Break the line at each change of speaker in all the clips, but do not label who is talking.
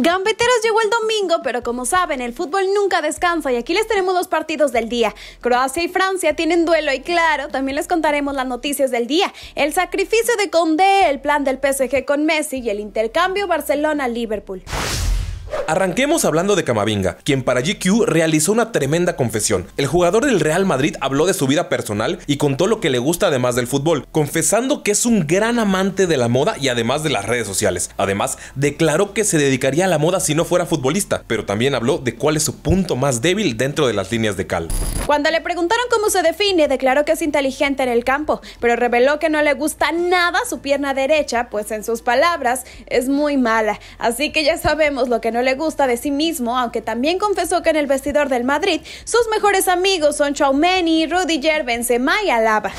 Gambeteros llegó el domingo, pero como saben, el fútbol nunca descansa y aquí les tenemos los partidos del día. Croacia y Francia tienen duelo y claro, también les contaremos las noticias del día. El sacrificio de Condé, el plan del PSG con Messi y el intercambio Barcelona-Liverpool.
Arranquemos hablando de Camavinga, quien para GQ realizó una tremenda confesión. El jugador del Real Madrid habló de su vida personal y contó lo que le gusta además del fútbol, confesando que es un gran amante de la moda y además de las redes sociales. Además, declaró que se dedicaría a la moda si no fuera futbolista, pero también habló de cuál es su punto más débil dentro de las líneas de cal.
Cuando le preguntaron cómo se define, declaró que es inteligente en el campo, pero reveló que no le gusta nada su pierna derecha, pues en sus palabras es muy mala. Así que ya sabemos lo que no le gusta de sí mismo, aunque también confesó que en el vestidor del Madrid sus mejores amigos son Chaumeni, Rudiger, Benzema y Alaba.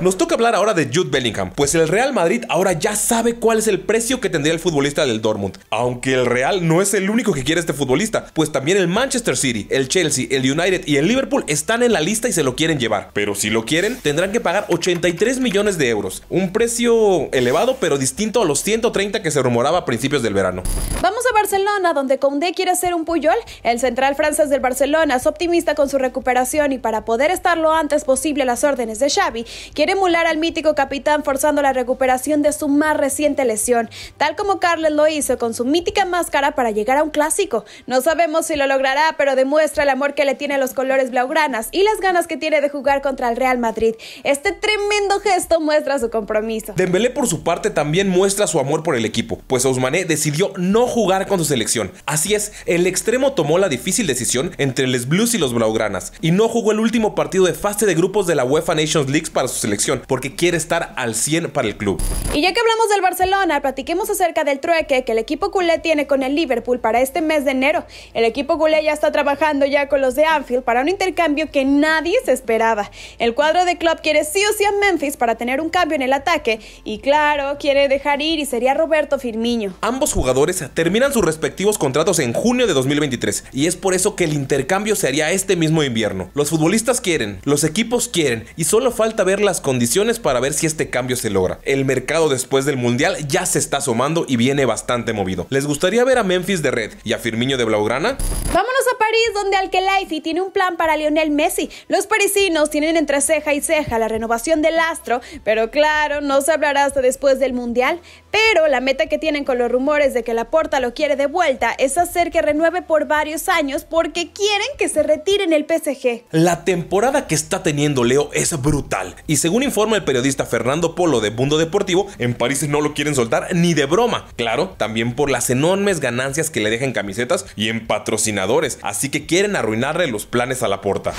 Nos toca hablar ahora de Jude Bellingham, pues el Real Madrid ahora ya sabe cuál es el precio que tendría el futbolista del Dortmund. Aunque el Real no es el único que quiere este futbolista, pues también el Manchester City, el Chelsea, el United y el Liverpool están en la lista y se lo quieren llevar. Pero si lo quieren, tendrán que pagar 83 millones de euros, un precio elevado pero distinto a los 130 que se rumoraba a principios del verano.
Vamos a Barcelona, donde Koundé quiere ser un Puyol. El central francés del Barcelona es optimista con su recuperación y para poder estar lo antes posible a las órdenes de Xavi, quiere emular al mítico capitán forzando la recuperación de su más reciente lesión, tal como Carles lo hizo con su mítica máscara para llegar a un clásico. No sabemos si lo logrará, pero demuestra el amor que le tiene a los colores blaugranas y las ganas que tiene de jugar contra el Real Madrid. Este tremendo gesto muestra su compromiso.
Dembélé por su parte también muestra su amor por el equipo, pues Ousmane decidió no jugar con su selección. Así es, el extremo tomó la difícil decisión entre los Blues y los blaugranas y no jugó el último partido de fase de grupos de la UEFA Nations League para su selección, porque quiere estar al 100 para el club.
Y ya que hablamos del Barcelona, platiquemos acerca del trueque que el equipo culé tiene con el Liverpool para este mes de enero. El equipo culé ya está trabajando ya con los de Anfield para un intercambio que nadie se esperaba. El cuadro de club quiere sí o sí a Memphis para tener un cambio en el ataque y claro, quiere dejar ir y sería Roberto Firmiño. Ambos
jugadores terminan sus respectivos contratos en junio de 2023 y es por eso que el intercambio se haría este mismo invierno. Los futbolistas quieren, los equipos quieren y solo falta ver las condiciones para ver si este cambio se logra. El mercado después del Mundial ya se está asomando y viene bastante movido. ¿Les gustaría ver a Memphis de Red y a Firmiño de Blaugrana?
Vámonos a París, donde Alkelaifi tiene un plan para Lionel Messi. Los parisinos tienen entre ceja y ceja la renovación del astro, pero claro, no se hablará hasta después del Mundial. Pero la meta que tienen con los rumores de que Laporta lo quiere de vuelta es hacer que renueve por varios años porque quieren que se retire en el PSG.
La temporada que está teniendo Leo es brutal y según informa el periodista Fernando Polo de Mundo Deportivo, en París no lo quieren soltar ni de broma. Claro, también por las enormes ganancias que le dejan camisetas y en patrocinadores así que quieren arruinarle los planes a la porta.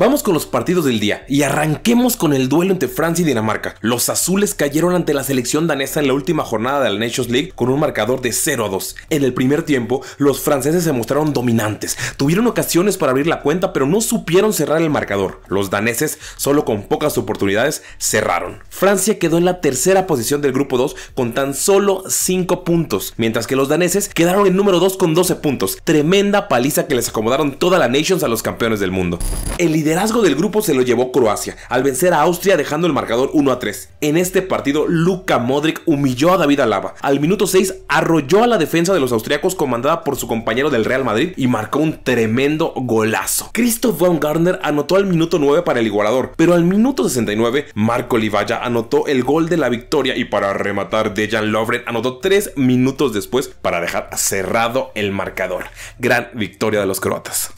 Vamos con los partidos del día y arranquemos con el duelo entre Francia y Dinamarca. Los azules cayeron ante la selección danesa en la última jornada de la Nations League con un marcador de 0-2. a En el primer tiempo, los franceses se mostraron dominantes, tuvieron ocasiones para abrir la cuenta pero no supieron cerrar el marcador. Los daneses, solo con pocas oportunidades, cerraron. Francia quedó en la tercera posición del grupo 2 con tan solo 5 puntos, mientras que los daneses quedaron en número 2 con 12 puntos. Tremenda paliza que les acomodaron toda la Nations a los campeones del mundo liderazgo del grupo se lo llevó Croacia, al vencer a Austria dejando el marcador 1 a 3. En este partido, Luka Modric humilló a David Alaba. Al minuto 6 arrolló a la defensa de los austriacos comandada por su compañero del Real Madrid y marcó un tremendo golazo. Christoph von Gardner anotó al minuto 9 para el igualador, pero al minuto 69 Marco Livalla anotó el gol de la victoria y para rematar Dejan Lovren anotó 3 minutos después para dejar cerrado el marcador. Gran victoria de los croatas.